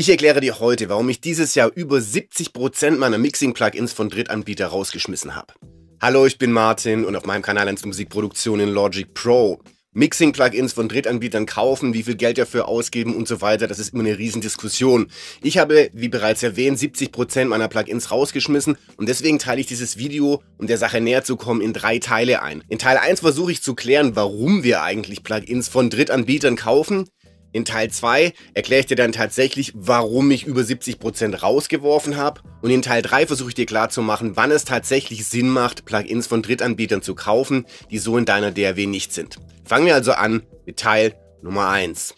Ich erkläre dir heute, warum ich dieses Jahr über 70% meiner Mixing-Plugins von Drittanbieter rausgeschmissen habe. Hallo, ich bin Martin und auf meinem Kanal eins Musikproduktion in Logic Pro. Mixing-Plugins von Drittanbietern kaufen, wie viel Geld dafür ausgeben und so weiter, das ist immer eine Riesendiskussion. Ich habe, wie bereits erwähnt, 70% meiner Plugins rausgeschmissen und deswegen teile ich dieses Video, um der Sache näher zu kommen, in drei Teile ein. In Teil 1 versuche ich zu klären, warum wir eigentlich Plugins von Drittanbietern kaufen. In Teil 2 erkläre ich dir dann tatsächlich, warum ich über 70% rausgeworfen habe und in Teil 3 versuche ich dir klarzumachen, wann es tatsächlich Sinn macht, Plugins von Drittanbietern zu kaufen, die so in deiner DAW nicht sind. Fangen wir also an mit Teil Nummer 1.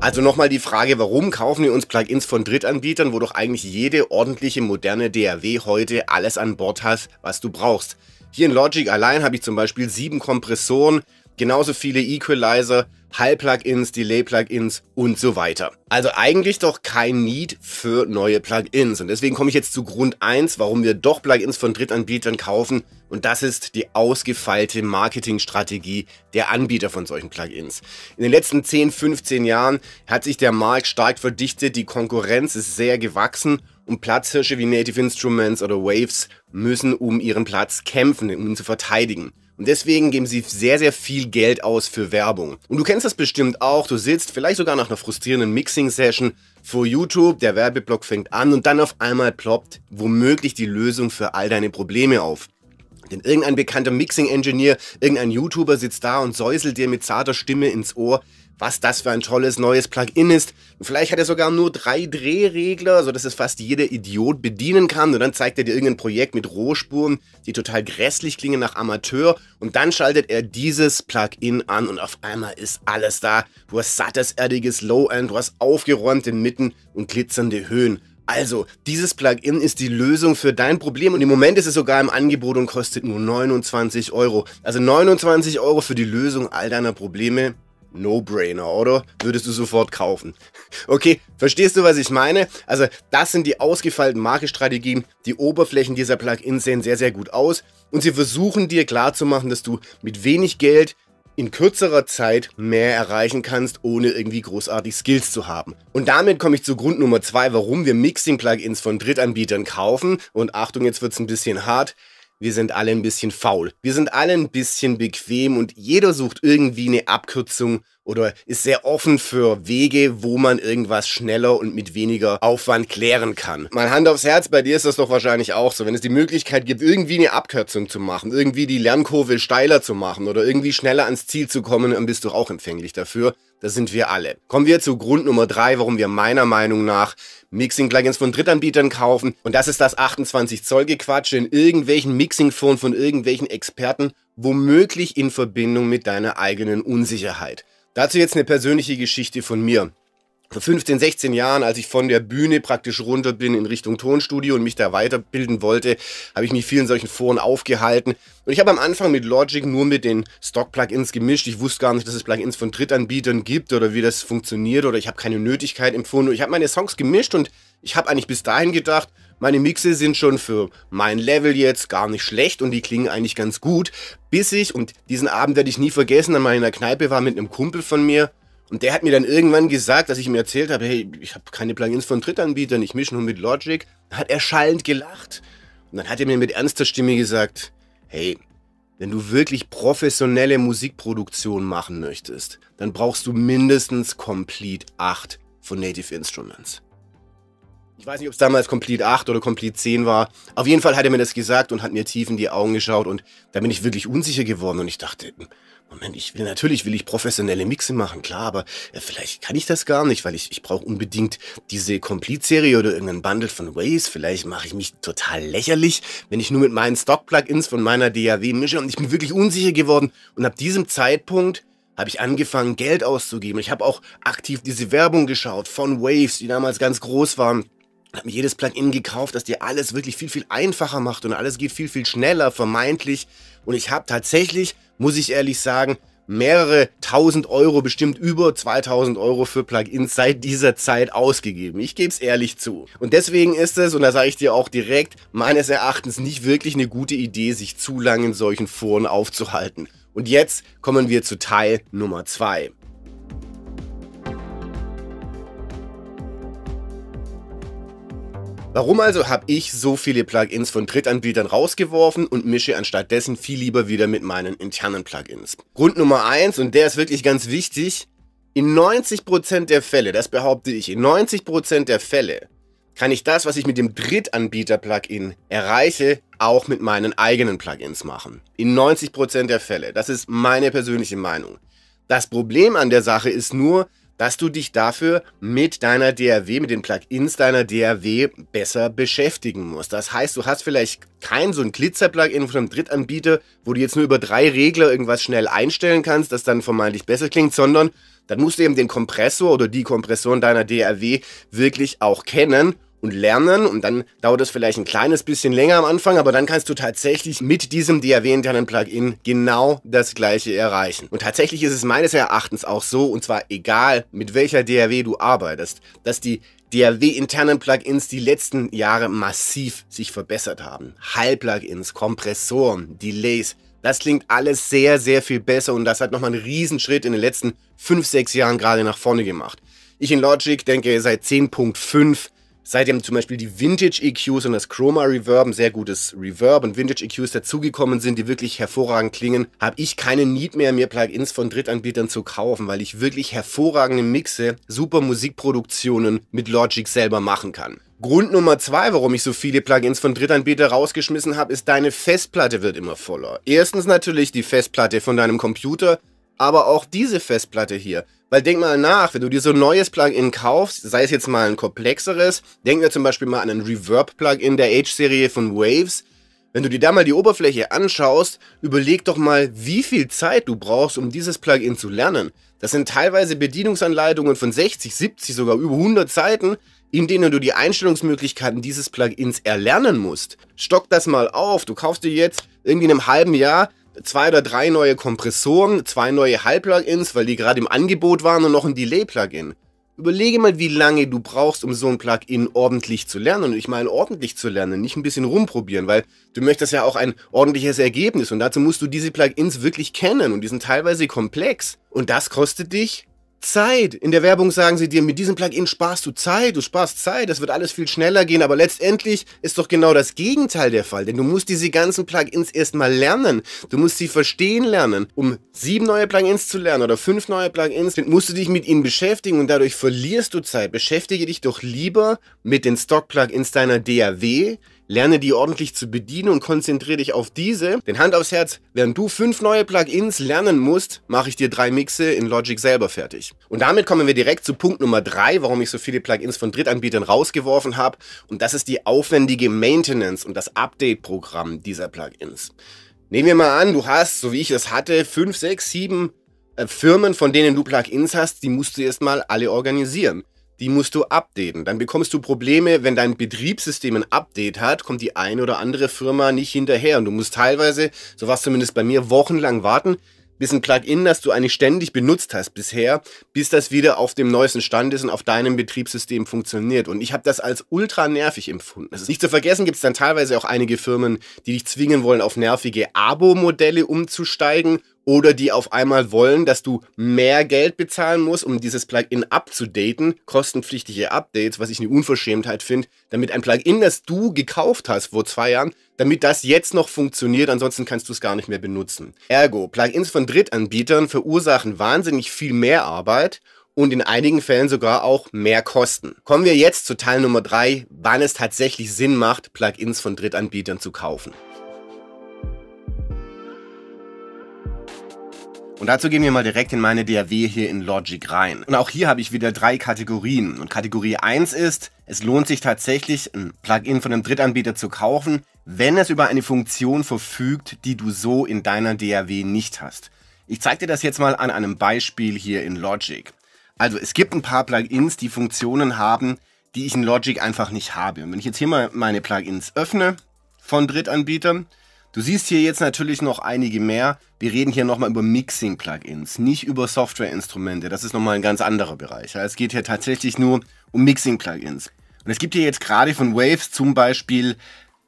Also nochmal die Frage, warum kaufen wir uns Plugins von Drittanbietern, wo doch eigentlich jede ordentliche moderne DAW heute alles an Bord hat, was du brauchst? Hier in Logic allein habe ich zum Beispiel sieben Kompressoren genauso viele Equalizer, Hall-Plugins, Delay-Plugins und so weiter. Also eigentlich doch kein Need für neue Plugins. Und deswegen komme ich jetzt zu Grund 1, warum wir doch Plugins von Drittanbietern kaufen. Und das ist die ausgefeilte Marketingstrategie der Anbieter von solchen Plugins. In den letzten 10, 15 Jahren hat sich der Markt stark verdichtet, die Konkurrenz ist sehr gewachsen und Platzhirsche wie Native Instruments oder Waves müssen um ihren Platz kämpfen, um ihn zu verteidigen. Und deswegen geben sie sehr, sehr viel Geld aus für Werbung. Und du kennst das bestimmt auch. Du sitzt vielleicht sogar nach einer frustrierenden Mixing-Session vor YouTube, der Werbeblock fängt an und dann auf einmal ploppt womöglich die Lösung für all deine Probleme auf. Denn irgendein bekannter Mixing-Engineer, irgendein YouTuber sitzt da und säuselt dir mit zarter Stimme ins Ohr, was das für ein tolles neues Plugin ist. Und vielleicht hat er sogar nur drei Drehregler, sodass es fast jeder Idiot bedienen kann. Und dann zeigt er dir irgendein Projekt mit Rohspuren, die total grässlich klingen nach Amateur. Und dann schaltet er dieses Plugin an und auf einmal ist alles da. Du hast sattes, erdiges Low-End, du hast aufgeräumte Mitten und glitzernde Höhen. Also, dieses Plugin ist die Lösung für dein Problem und im Moment ist es sogar im Angebot und kostet nur 29 Euro. Also 29 Euro für die Lösung all deiner Probleme No-Brainer, oder? Würdest du sofort kaufen. Okay, verstehst du, was ich meine? Also, das sind die ausgefeilten Markestrategien. Die Oberflächen dieser Plugins sehen sehr, sehr gut aus und sie versuchen dir klarzumachen, dass du mit wenig Geld in kürzerer Zeit mehr erreichen kannst, ohne irgendwie großartig Skills zu haben. Und damit komme ich zu Grund Nummer zwei, warum wir Mixing-Plugins von Drittanbietern kaufen. Und Achtung, jetzt wird es ein bisschen hart wir sind alle ein bisschen faul. Wir sind alle ein bisschen bequem und jeder sucht irgendwie eine Abkürzung oder ist sehr offen für Wege, wo man irgendwas schneller und mit weniger Aufwand klären kann. Mal Hand aufs Herz, bei dir ist das doch wahrscheinlich auch so. Wenn es die Möglichkeit gibt, irgendwie eine Abkürzung zu machen, irgendwie die Lernkurve steiler zu machen oder irgendwie schneller ans Ziel zu kommen, dann bist du auch empfänglich dafür. Das sind wir alle. Kommen wir zu Grund Nummer drei, warum wir meiner Meinung nach Mixing-Plugins von Drittanbietern kaufen. Und das ist das 28-Zoll-Gequatsche in irgendwelchen Mixing-Firmen von irgendwelchen Experten, womöglich in Verbindung mit deiner eigenen Unsicherheit. Dazu jetzt eine persönliche Geschichte von mir. 15, 16 Jahren, als ich von der Bühne praktisch runter bin in Richtung Tonstudio und mich da weiterbilden wollte, habe ich mich vielen solchen Foren aufgehalten. Und ich habe am Anfang mit Logic nur mit den Stock-Plugins gemischt. Ich wusste gar nicht, dass es Plugins von Drittanbietern gibt oder wie das funktioniert oder ich habe keine Nötigkeit empfunden. Ich habe meine Songs gemischt und ich habe eigentlich bis dahin gedacht, meine Mixe sind schon für mein Level jetzt gar nicht schlecht und die klingen eigentlich ganz gut, bis ich, und diesen Abend werde ich nie vergessen, einmal in der Kneipe war mit einem Kumpel von mir und der hat mir dann irgendwann gesagt, dass ich ihm erzählt habe, hey, ich habe keine Plugins von Drittanbietern, ich mische nur mit Logic. Dann hat er schallend gelacht. Und dann hat er mir mit ernster Stimme gesagt, hey, wenn du wirklich professionelle Musikproduktion machen möchtest, dann brauchst du mindestens Complete 8 von Native Instruments. Ich weiß nicht, ob es damals Complete 8 oder Complete 10 war. Auf jeden Fall hat er mir das gesagt und hat mir tief in die Augen geschaut und da bin ich wirklich unsicher geworden und ich dachte, Moment, ich will natürlich will ich professionelle Mixe machen, klar, aber äh, vielleicht kann ich das gar nicht, weil ich, ich brauche unbedingt diese Complete-Serie oder irgendeinen Bundle von Waves. Vielleicht mache ich mich total lächerlich, wenn ich nur mit meinen Stock-Plugins von meiner DAW mische und ich bin wirklich unsicher geworden. Und ab diesem Zeitpunkt habe ich angefangen, Geld auszugeben. Ich habe auch aktiv diese Werbung geschaut von Waves, die damals ganz groß waren habe mir jedes Plugin gekauft, das dir alles wirklich viel, viel einfacher macht und alles geht viel, viel schneller, vermeintlich. Und ich habe tatsächlich, muss ich ehrlich sagen, mehrere tausend Euro, bestimmt über 2000 Euro für Plugins seit dieser Zeit ausgegeben. Ich gebe es ehrlich zu. Und deswegen ist es, und da sage ich dir auch direkt, meines Erachtens nicht wirklich eine gute Idee, sich zu lange in solchen Foren aufzuhalten. Und jetzt kommen wir zu Teil Nummer zwei. Warum also habe ich so viele Plugins von Drittanbietern rausgeworfen und mische anstattdessen viel lieber wieder mit meinen internen Plugins? Grund Nummer eins und der ist wirklich ganz wichtig, in 90% der Fälle, das behaupte ich, in 90% der Fälle kann ich das, was ich mit dem Drittanbieter-Plugin erreiche, auch mit meinen eigenen Plugins machen. In 90% der Fälle. Das ist meine persönliche Meinung. Das Problem an der Sache ist nur, dass du dich dafür mit deiner DAW, mit den Plugins deiner DAW besser beschäftigen musst. Das heißt, du hast vielleicht kein so ein Glitzer-Plugin von einem Drittanbieter, wo du jetzt nur über drei Regler irgendwas schnell einstellen kannst, das dann vermeintlich besser klingt, sondern dann musst du eben den Kompressor oder die Kompressoren deiner DAW wirklich auch kennen und lernen. Und dann dauert es vielleicht ein kleines bisschen länger am Anfang, aber dann kannst du tatsächlich mit diesem DAW internen Plugin genau das gleiche erreichen. Und tatsächlich ist es meines Erachtens auch so, und zwar egal, mit welcher DAW du arbeitest, dass die DAW-internen Plugins die letzten Jahre massiv sich verbessert haben. Hall-Plugins, Kompressoren, Delays, das klingt alles sehr, sehr viel besser und das hat nochmal einen Riesenschritt in den letzten 5, 6 Jahren gerade nach vorne gemacht. Ich in Logic denke seit 10.5 Seitdem zum Beispiel die Vintage-EQs und das Chroma Reverb, ein sehr gutes Reverb und Vintage-EQs dazugekommen sind, die wirklich hervorragend klingen, habe ich keine Need mehr, mir Plugins von Drittanbietern zu kaufen, weil ich wirklich hervorragende Mixe, super Musikproduktionen mit Logic selber machen kann. Grund Nummer zwei, warum ich so viele Plugins von Drittanbietern rausgeschmissen habe, ist, deine Festplatte wird immer voller. Erstens natürlich die Festplatte von deinem Computer, aber auch diese Festplatte hier weil denk mal nach, wenn du dir so ein neues Plugin kaufst, sei es jetzt mal ein komplexeres, denken wir zum Beispiel mal an einen Reverb-Plugin der H-Serie von Waves. Wenn du dir da mal die Oberfläche anschaust, überleg doch mal, wie viel Zeit du brauchst, um dieses Plugin zu lernen. Das sind teilweise Bedienungsanleitungen von 60, 70, sogar über 100 Seiten, in denen du die Einstellungsmöglichkeiten dieses Plugins erlernen musst. Stock das mal auf, du kaufst dir jetzt irgendwie in einem halben Jahr zwei oder drei neue Kompressoren, zwei neue Hall-Plugins, weil die gerade im Angebot waren und noch ein Delay-Plugin. Überlege mal, wie lange du brauchst, um so ein Plugin ordentlich zu lernen. Und ich meine ordentlich zu lernen, nicht ein bisschen rumprobieren, weil du möchtest ja auch ein ordentliches Ergebnis. Und dazu musst du diese Plugins wirklich kennen und die sind teilweise komplex. Und das kostet dich Zeit. In der Werbung sagen sie dir, mit diesem Plugin sparst du Zeit, du sparst Zeit, das wird alles viel schneller gehen, aber letztendlich ist doch genau das Gegenteil der Fall, denn du musst diese ganzen Plugins erstmal lernen. Du musst sie verstehen lernen. Um sieben neue Plugins zu lernen oder fünf neue Plugins, musst du dich mit ihnen beschäftigen und dadurch verlierst du Zeit. Beschäftige dich doch lieber mit den Stock-Plugins deiner DAW, Lerne die ordentlich zu bedienen und konzentriere dich auf diese. Denn Hand aufs Herz, während du fünf neue Plugins lernen musst, mache ich dir drei Mixe in Logic selber fertig. Und damit kommen wir direkt zu Punkt Nummer drei, warum ich so viele Plugins von Drittanbietern rausgeworfen habe. Und das ist die aufwendige Maintenance und das Update-Programm dieser Plugins. Nehmen wir mal an, du hast, so wie ich es hatte, fünf, sechs, sieben äh, Firmen, von denen du Plugins hast, die musst du erstmal alle organisieren die musst du updaten. Dann bekommst du Probleme, wenn dein Betriebssystem ein Update hat, kommt die eine oder andere Firma nicht hinterher. Und du musst teilweise, so war es zumindest bei mir, wochenlang warten, bis ein Plugin, das du eigentlich ständig benutzt hast bisher, bis das wieder auf dem neuesten Stand ist und auf deinem Betriebssystem funktioniert. Und ich habe das als ultra nervig empfunden. Also nicht zu vergessen gibt es dann teilweise auch einige Firmen, die dich zwingen wollen, auf nervige Abo-Modelle umzusteigen oder die auf einmal wollen, dass du mehr Geld bezahlen musst, um dieses Plugin abzudaten, kostenpflichtige Updates, was ich eine Unverschämtheit finde, damit ein Plugin, das du gekauft hast vor zwei Jahren, damit das jetzt noch funktioniert, ansonsten kannst du es gar nicht mehr benutzen. Ergo, Plugins von Drittanbietern verursachen wahnsinnig viel mehr Arbeit und in einigen Fällen sogar auch mehr Kosten. Kommen wir jetzt zu Teil Nummer drei, wann es tatsächlich Sinn macht, Plugins von Drittanbietern zu kaufen. Und dazu gehen wir mal direkt in meine DAW hier in Logic rein. Und auch hier habe ich wieder drei Kategorien. Und Kategorie 1 ist, es lohnt sich tatsächlich, ein Plugin von einem Drittanbieter zu kaufen, wenn es über eine Funktion verfügt, die du so in deiner DAW nicht hast. Ich zeige dir das jetzt mal an einem Beispiel hier in Logic. Also es gibt ein paar Plugins, die Funktionen haben, die ich in Logic einfach nicht habe. Und wenn ich jetzt hier mal meine Plugins öffne von Drittanbietern, Du siehst hier jetzt natürlich noch einige mehr. Wir reden hier nochmal über Mixing-Plugins, nicht über Software-Instrumente. Das ist nochmal ein ganz anderer Bereich. Es geht hier tatsächlich nur um Mixing-Plugins. Und es gibt hier jetzt gerade von Waves zum Beispiel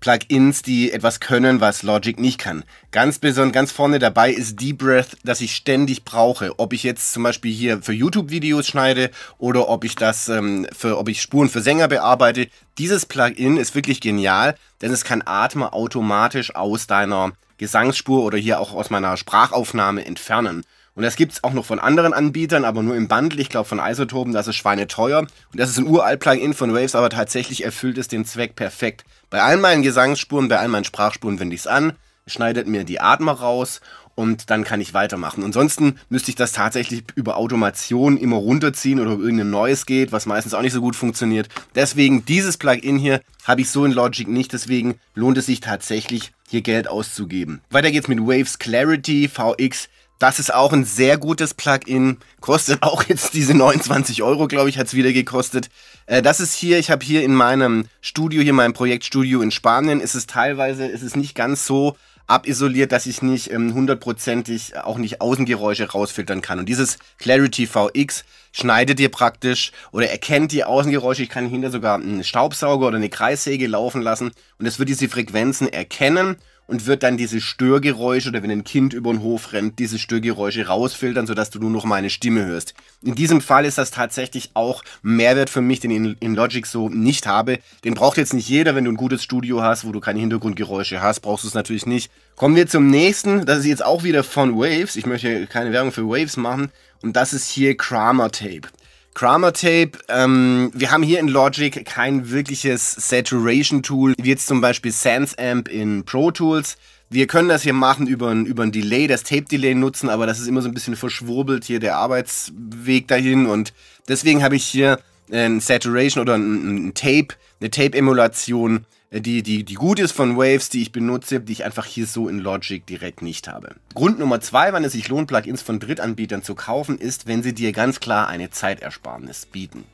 Plugins, die etwas können, was Logic nicht kann. Ganz besonders, ganz vorne dabei ist Deep Breath, das ich ständig brauche. Ob ich jetzt zum Beispiel hier für YouTube-Videos schneide oder ob ich das ähm, für, ob ich Spuren für Sänger bearbeite. Dieses Plugin ist wirklich genial, denn es kann Atme automatisch aus deiner Gesangsspur oder hier auch aus meiner Sprachaufnahme entfernen. Und das gibt es auch noch von anderen Anbietern, aber nur im Bundle. Ich glaube von Isotopen, das ist schweineteuer. Und das ist ein uralt Plugin von Waves, aber tatsächlich erfüllt es den Zweck perfekt. Bei all meinen Gesangsspuren, bei all meinen Sprachspuren wende ich es an, schneidet mir die Atmer raus und dann kann ich weitermachen. Ansonsten müsste ich das tatsächlich über Automation immer runterziehen oder über irgendein neues geht, was meistens auch nicht so gut funktioniert. Deswegen dieses Plugin hier habe ich so in Logic nicht, deswegen lohnt es sich tatsächlich hier Geld auszugeben. Weiter geht's mit Waves Clarity VX das ist auch ein sehr gutes Plugin. Kostet auch jetzt diese 29 Euro, glaube ich, hat es wieder gekostet. Äh, das ist hier, ich habe hier in meinem Studio, hier meinem Projektstudio in Spanien, ist es teilweise, ist es nicht ganz so abisoliert, dass ich nicht ähm, hundertprozentig auch nicht Außengeräusche rausfiltern kann. Und dieses Clarity VX schneidet dir praktisch oder erkennt die Außengeräusche. Ich kann hinter sogar einen Staubsauger oder eine Kreissäge laufen lassen und es wird diese Frequenzen erkennen und wird dann diese Störgeräusche oder wenn ein Kind über den Hof rennt, diese Störgeräusche rausfiltern, sodass du nur noch meine Stimme hörst. In diesem Fall ist das tatsächlich auch Mehrwert für mich, den ich in Logic so nicht habe. Den braucht jetzt nicht jeder, wenn du ein gutes Studio hast, wo du keine Hintergrundgeräusche hast, brauchst du es natürlich nicht. Kommen wir zum nächsten, das ist jetzt auch wieder von Waves. Ich möchte keine Werbung für Waves machen. Und das ist hier Kramer Tape. Chroma Tape, ähm, wir haben hier in Logic kein wirkliches Saturation Tool, wie jetzt zum Beispiel SansAmp in Pro Tools. Wir können das hier machen über ein, über ein Delay, das Tape-Delay nutzen, aber das ist immer so ein bisschen verschwurbelt hier der Arbeitsweg dahin und deswegen habe ich hier ein Saturation oder ein, ein Tape, eine Tape-Emulation äh, die, die, die gut ist von Waves, die ich benutze, die ich einfach hier so in Logic direkt nicht habe. Grund Nummer zwei, wann es sich lohnt, Plugins von Drittanbietern zu kaufen, ist, wenn sie dir ganz klar eine Zeitersparnis bieten.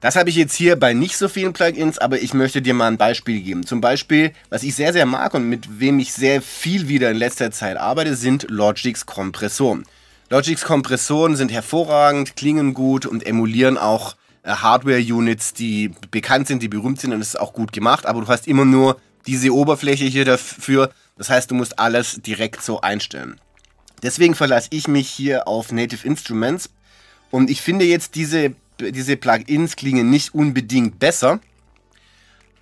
Das habe ich jetzt hier bei nicht so vielen Plugins, aber ich möchte dir mal ein Beispiel geben. Zum Beispiel, was ich sehr, sehr mag und mit wem ich sehr viel wieder in letzter Zeit arbeite, sind Logics Kompressoren. Logics Kompressoren sind hervorragend, klingen gut und emulieren auch äh, Hardware-Units, die bekannt sind, die berühmt sind und es ist auch gut gemacht, aber du hast immer nur diese Oberfläche hier dafür. Das heißt, du musst alles direkt so einstellen. Deswegen verlasse ich mich hier auf Native Instruments und ich finde jetzt diese, diese Plugins klingen nicht unbedingt besser,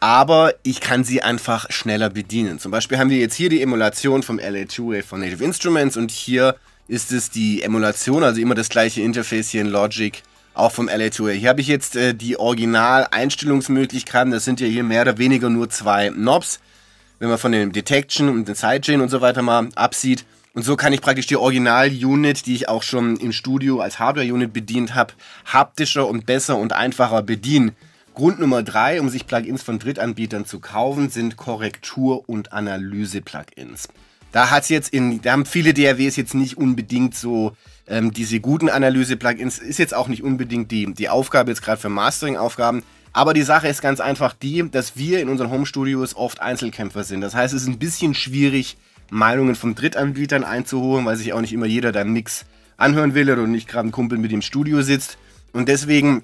aber ich kann sie einfach schneller bedienen. Zum Beispiel haben wir jetzt hier die Emulation vom LA2Wave von Native Instruments und hier ist es die Emulation, also immer das gleiche Interface hier in Logic auch vom LA Tour. Hier habe ich jetzt äh, die Original-Einstellungsmöglichkeiten. Das sind ja hier mehr oder weniger nur zwei Knobs. Wenn man von dem Detection und den Sidechain und so weiter mal absieht. Und so kann ich praktisch die Original-Unit, die ich auch schon im Studio als Hardware-Unit bedient habe, haptischer und besser und einfacher bedienen. Grund Nummer drei, um sich Plugins von Drittanbietern zu kaufen, sind Korrektur- und Analyse-Plugins. Da da haben viele DRWs jetzt nicht unbedingt so ähm, diese guten Analyse-Plugins ist jetzt auch nicht unbedingt die, die Aufgabe jetzt gerade für Mastering-Aufgaben. Aber die Sache ist ganz einfach die, dass wir in unseren Home-Studios oft Einzelkämpfer sind. Das heißt, es ist ein bisschen schwierig, Meinungen von Drittanbietern einzuholen, weil sich auch nicht immer jeder deinen Mix anhören will oder nicht gerade ein Kumpel mit dem Studio sitzt. Und deswegen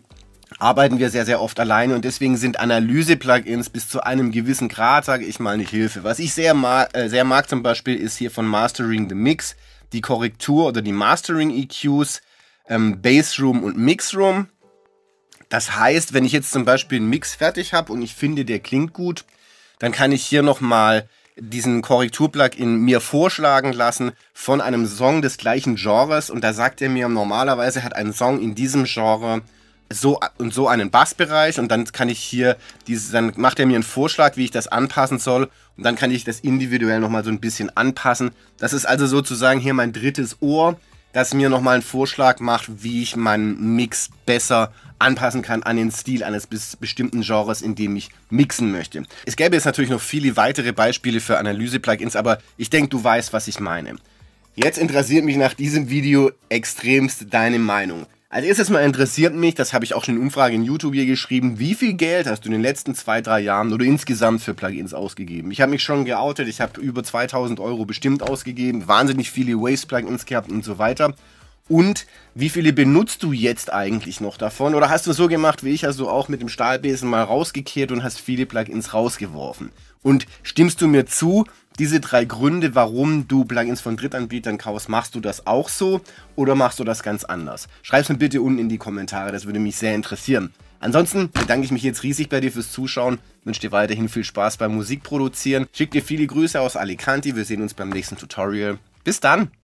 arbeiten wir sehr, sehr oft alleine und deswegen sind Analyse-Plugins bis zu einem gewissen Grad, sage ich mal, nicht Hilfe. Was ich sehr, ma äh, sehr mag zum Beispiel ist hier von Mastering the Mix die Korrektur oder die Mastering EQs, ähm, Bassroom und Mixroom. Das heißt, wenn ich jetzt zum Beispiel einen Mix fertig habe und ich finde, der klingt gut, dann kann ich hier nochmal diesen Korrektur-Plugin mir vorschlagen lassen von einem Song des gleichen Genres und da sagt er mir normalerweise hat ein Song in diesem Genre so und so einen Bassbereich und dann kann ich hier, dieses, dann macht er mir einen Vorschlag, wie ich das anpassen soll und dann kann ich das individuell nochmal so ein bisschen anpassen. Das ist also sozusagen hier mein drittes Ohr, das mir nochmal einen Vorschlag macht, wie ich meinen Mix besser anpassen kann an den Stil eines bestimmten Genres, in dem ich mixen möchte. Es gäbe jetzt natürlich noch viele weitere Beispiele für Analyse-Plugins, aber ich denke, du weißt, was ich meine. Jetzt interessiert mich nach diesem Video extremst deine Meinung. Als erstes mal interessiert mich, das habe ich auch schon in Umfrage in YouTube hier geschrieben, wie viel Geld hast du in den letzten zwei, drei Jahren oder insgesamt für Plugins ausgegeben? Ich habe mich schon geoutet, ich habe über 2000 Euro bestimmt ausgegeben, wahnsinnig viele Waste-Plugins gehabt und so weiter. Und wie viele benutzt du jetzt eigentlich noch davon? Oder hast du so gemacht wie ich, also auch mit dem Stahlbesen mal rausgekehrt und hast viele Plugins rausgeworfen? Und stimmst du mir zu, diese drei Gründe, warum du Plugins von Drittanbietern kaufst. Machst du das auch so oder machst du das ganz anders? Schreib es mir bitte unten in die Kommentare, das würde mich sehr interessieren. Ansonsten bedanke ich mich jetzt riesig bei dir fürs Zuschauen, wünsche dir weiterhin viel Spaß beim Musikproduzieren, schicke dir viele Grüße aus Alicante, wir sehen uns beim nächsten Tutorial. Bis dann!